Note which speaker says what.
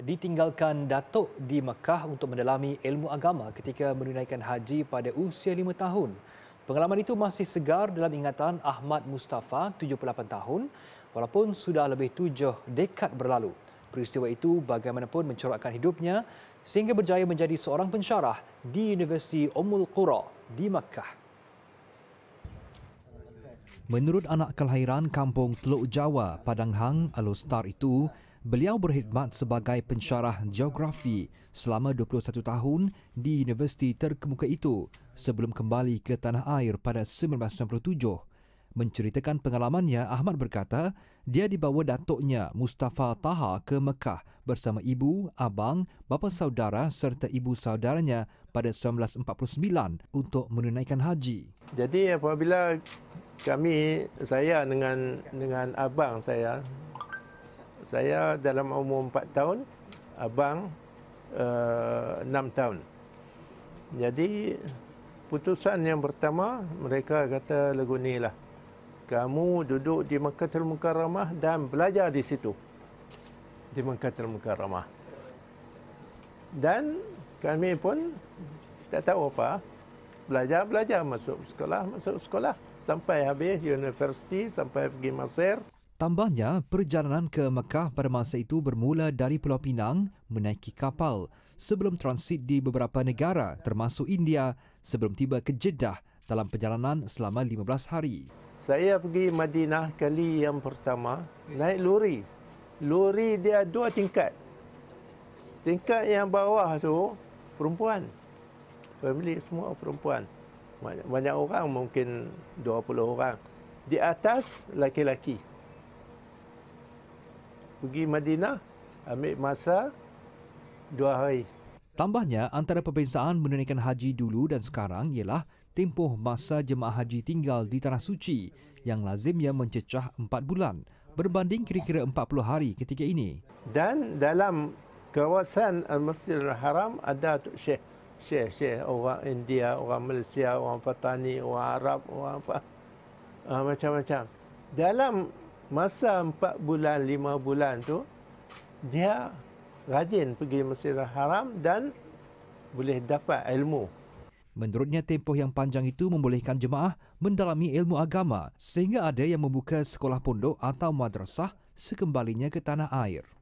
Speaker 1: ditinggalkan datuk di Mekah untuk mendalami ilmu agama ketika menunaikan haji pada usia lima tahun. Pengalaman itu masih segar dalam ingatan Ahmad Mustafa, 78 tahun, walaupun sudah lebih tujuh dekad berlalu. Peristiwa itu bagaimanapun mencorakkan hidupnya sehingga berjaya menjadi seorang pensyarah di Universiti Ummul Qura di Mekah. Menurut anak kelahiran kampung Teluk Jawa, Padang Hang, Alustar itu, Beliau berkhidmat sebagai pensyarah geografi selama 21 tahun di universiti terkemuka itu sebelum kembali ke tanah air pada 1997. Menceritakan pengalamannya, Ahmad berkata, dia dibawa datuknya Mustafa Taha ke Mekah bersama ibu, abang, bapa saudara serta ibu saudaranya pada 1949 untuk menunaikan haji.
Speaker 2: Jadi apabila kami saya dengan dengan abang saya saya dalam umur 4 tahun, abang uh, eh, 6 tahun. Jadi putusan yang pertama mereka kata lagu ni lah. Kamu duduk di Mekah Termukaramah dan belajar di situ. Di Mekah Termukaramah. Dan kami pun tak tahu apa. Belajar-belajar masuk sekolah, masuk sekolah. Sampai habis universiti,
Speaker 1: sampai pergi Mesir. Tambahnya, perjalanan ke Mekah pada masa itu bermula dari Pulau Pinang menaiki kapal sebelum transit di beberapa negara termasuk India sebelum tiba ke Jeddah dalam perjalanan selama 15 hari. Saya
Speaker 2: pergi Madinah
Speaker 1: kali yang pertama naik lori. Lori dia dua
Speaker 2: tingkat. Tingkat yang bawah tu perempuan. Family semua perempuan. Banyak, orang mungkin 20 orang. Di atas laki-laki pergi Madinah
Speaker 1: ambil masa dua hari. Tambahnya, antara perbezaan menunaikan haji dulu dan sekarang ialah tempoh masa jemaah haji tinggal di Tanah Suci yang lazimnya mencecah empat bulan berbanding kira-kira empat puluh hari ketika ini. Dan
Speaker 2: dalam kawasan Al-Masjid Al-Haram ada Tuk Syekh. Syekh, Syekh, orang India, orang Malaysia, orang Fatani, orang Arab, orang apa. Ah, macam-macam. Dalam masa 4 bulan 5 bulan tu dia rajin pergi masjid Haram dan boleh dapat ilmu.
Speaker 1: Menurutnya tempoh yang panjang itu membolehkan jemaah mendalami ilmu agama sehingga ada yang membuka sekolah pondok atau madrasah sekembalinya ke tanah air.